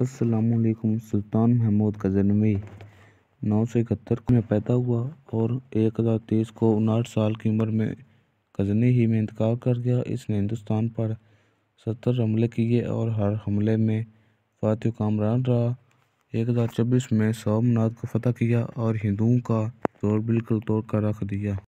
असलकुम सुल्तान महमूद का नौ सौ इकहत्तर में पैदा हुआ और एक हज़ार तेईस को उनहठ साल की उम्र में गजनी ही में इंतकाल कर गया इसने हिंदुस्तान पर सत्तर हमले किए और हर हमले में फातह कामरान रहा एक हज़ार चौबीस में सोमनाथ को फतह किया और हिंदुओं का जोर बिल्कुल तोड़ कर रख दिया